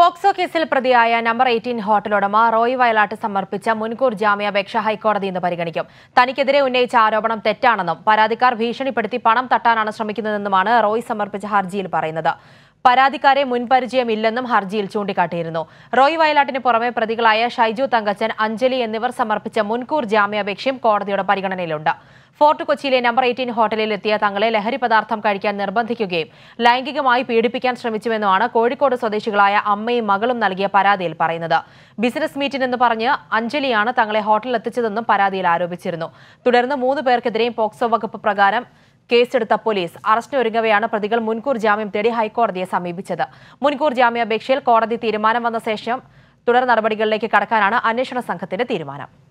POCSO കേസിൽ പ്രതിയായ number eighteen hotel ഉടമ റോയ് വയലാട്ട് സമർപ്പിച്ച മുൻകൂർ ജാമ്യാപേക്ഷ ഹൈക്കോടതി ഇന്ന് പരിഗണിക്കും തനിക്കെതിരെ ഉന്നയിച്ച ആരോപണം തെറ്റാണെന്നും പരാതിക്കാർ ഭീഷണിപ്പെടുത്തി പണം തട്ടാനാണ് ശ്രമിക്കുന്നതെന്നുമാണ് റോയ് സമർപ്പിച്ച ഹർജിയിൽ പറയുന്നത് പരാതിക്കാരെ മുൻപരിചയമില്ലെന്നും ഹർജിയിൽ ചൂണ്ടിക്കാട്ടിയിരുന്നു റോയ് വയലാട്ടിന് പുറമെ പ്രതികളായ ഷൈജു തങ്കച്ചൻ അഞ്ജലി എന്നിവർ സമർപ്പിച്ച മുൻകൂർ ജാമ്യാപേക്ഷയും കോടതിയുടെ പരിഗണനയിലുണ്ട് ഫോർട്ട് കൊച്ചിയിലെ നമ്പർ എയ്റ്റീൻ ഹോട്ടലിൽ എത്തിയ തങ്ങളെ ലഹരി പദാർത്ഥം കഴിക്കാൻ നിർബന്ധിക്കുകയും ലൈംഗികമായി പീഡിപ്പിക്കാൻ ശ്രമിച്ചുവെന്നുമാണ് കോഴിക്കോട് സ്വദേശികളായ അമ്മയും മകളും നൽകിയ പരാതിയിൽ പറയുന്നത് ബിസിനസ് മീറ്റിനെന്ന് പറഞ്ഞ് അഞ്ജലിയാണ് തങ്ങളെ ഹോട്ടലിൽ എത്തിച്ചതെന്നും പരാതിയിൽ ആരോപിച്ചിരുന്നു തുടർന്ന് മൂന്ന് പേർക്കെതിരെയും പോക്സോ വകുപ്പ് പ്രകാരം കേസെടുത്ത പോലീസ് അറസ്റ്റിനൊരുങ്ങവെയാണ് പ്രതികൾ മുൻകൂർ ജാമ്യം തേടി ഹൈക്കോടതിയെ സമീപിച്ചത് മുൻകൂർ ജാമ്യാപേക്ഷയിൽ കോടതി തീരുമാനം വന്ന ശേഷം തുടർ നടപടികളിലേക്ക് കടക്കാനാണ് അന്വേഷണ സംഘത്തിന്റെ തീരുമാനം